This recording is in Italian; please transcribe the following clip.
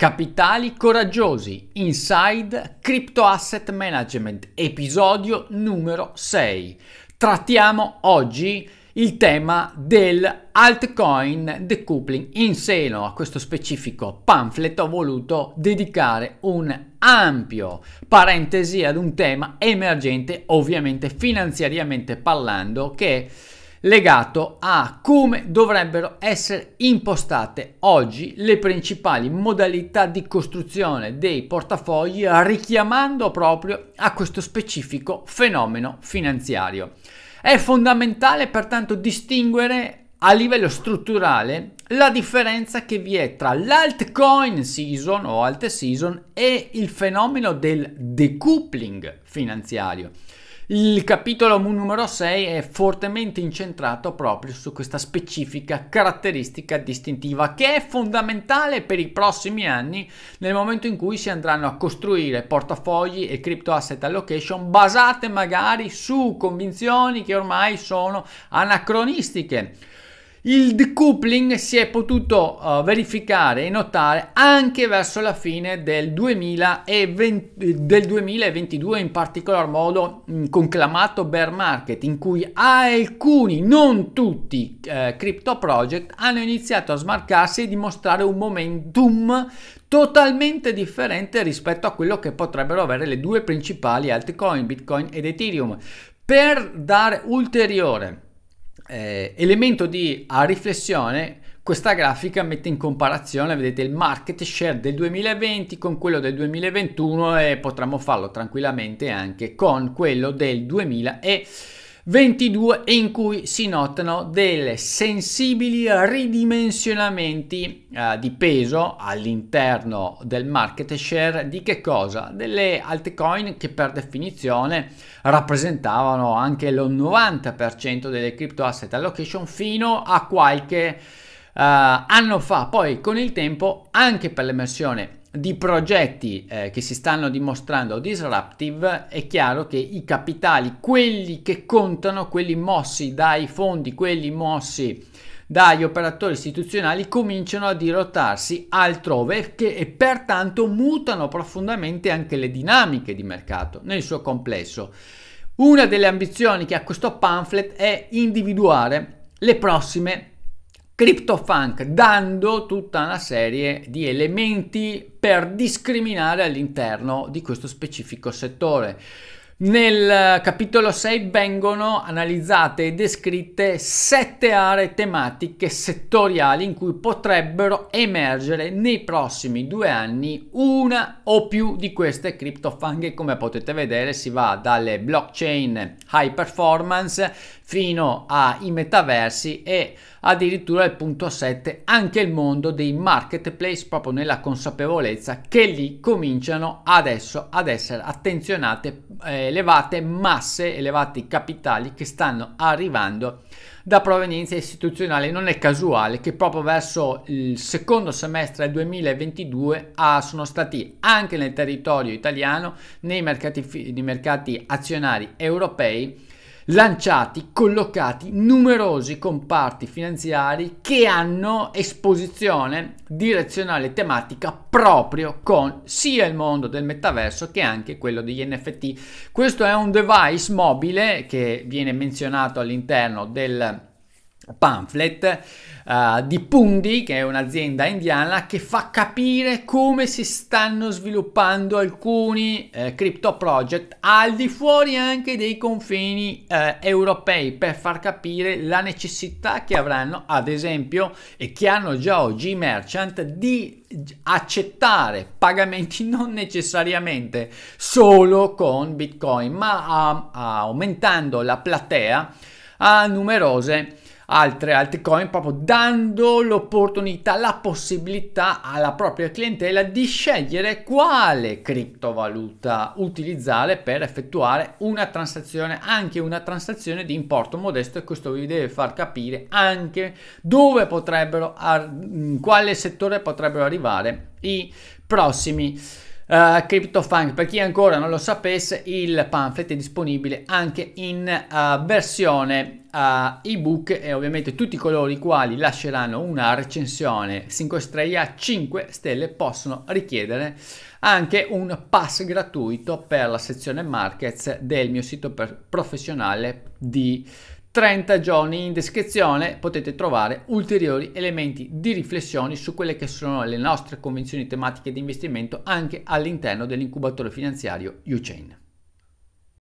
Capitali coraggiosi, Inside Crypto Asset Management, episodio numero 6. Trattiamo oggi il tema del altcoin decoupling. In seno a questo specifico pamphlet ho voluto dedicare un ampio parentesi ad un tema emergente, ovviamente finanziariamente parlando, che è legato a come dovrebbero essere impostate oggi le principali modalità di costruzione dei portafogli richiamando proprio a questo specifico fenomeno finanziario. È fondamentale pertanto distinguere a livello strutturale la differenza che vi è tra l'altcoin season o alt season e il fenomeno del decoupling finanziario. Il capitolo numero 6 è fortemente incentrato proprio su questa specifica caratteristica distintiva che è fondamentale per i prossimi anni nel momento in cui si andranno a costruire portafogli e crypto asset allocation basate magari su convinzioni che ormai sono anacronistiche. Il decoupling si è potuto uh, verificare e notare anche verso la fine del, 2020, del 2022, in particolar modo mh, mm, conclamato bear market, in cui alcuni, non tutti, eh, crypto project hanno iniziato a smarcarsi e dimostrare un momentum totalmente differente rispetto a quello che potrebbero avere le due principali altcoin, Bitcoin ed Ethereum, per dare ulteriore eh, elemento di riflessione questa grafica mette in comparazione, vedete, il market share del 2020 con quello del 2021 e potremmo farlo tranquillamente anche con quello del 2020. 22 in cui si notano delle sensibili ridimensionamenti eh, di peso all'interno del market share di che cosa? Delle altcoin che per definizione rappresentavano anche lo 90% delle crypto asset allocation fino a qualche eh, anno fa. Poi con il tempo anche per l'emersione di progetti eh, che si stanno dimostrando disruptive, è chiaro che i capitali, quelli che contano, quelli mossi dai fondi, quelli mossi dagli operatori istituzionali, cominciano a dirottarsi altrove che, e pertanto mutano profondamente anche le dinamiche di mercato nel suo complesso. Una delle ambizioni che ha questo pamphlet è individuare le prossime CryptoFunk, dando tutta una serie di elementi per discriminare all'interno di questo specifico settore. Nel capitolo 6 vengono analizzate e descritte sette aree tematiche settoriali in cui potrebbero emergere nei prossimi due anni una o più di queste criptofanghe. Come potete vedere si va dalle blockchain high performance fino ai metaversi e addirittura il punto 7 anche il mondo dei marketplace proprio nella consapevolezza che lì cominciano adesso ad essere attenzionate eh, elevate masse, elevati capitali che stanno arrivando da provenienza istituzionale non è casuale che proprio verso il secondo semestre 2022 ah, sono stati anche nel territorio italiano, nei mercati, nei mercati azionari europei, lanciati, collocati numerosi comparti finanziari che hanno esposizione direzionale tematica proprio con sia il mondo del metaverso che anche quello degli NFT. Questo è un device mobile che viene menzionato all'interno del pamphlet uh, di Pundi, che è un'azienda indiana, che fa capire come si stanno sviluppando alcuni eh, crypto project al di fuori anche dei confini eh, europei per far capire la necessità che avranno, ad esempio, e che hanno già oggi i merchant di accettare pagamenti non necessariamente solo con Bitcoin, ma a, ah, a ah, aumentando la platea a numerose altre coin proprio dando l'opportunità, la possibilità alla propria clientela di scegliere quale criptovaluta utilizzare per effettuare una transazione, anche una transazione di importo modesto e questo vi deve far capire anche dove potrebbero, in quale settore potrebbero arrivare i prossimi Uh, CryptoFunk, per chi ancora non lo sapesse, il pamphlet è disponibile anche in uh, versione uh, ebook e ovviamente tutti coloro i quali lasceranno una recensione 5 stelle a 5 stelle possono richiedere anche un pass gratuito per la sezione markets del mio sito professionale di 30 giorni in descrizione potete trovare ulteriori elementi di riflessione su quelle che sono le nostre convenzioni tematiche di investimento anche all'interno dell'incubatore finanziario UChain.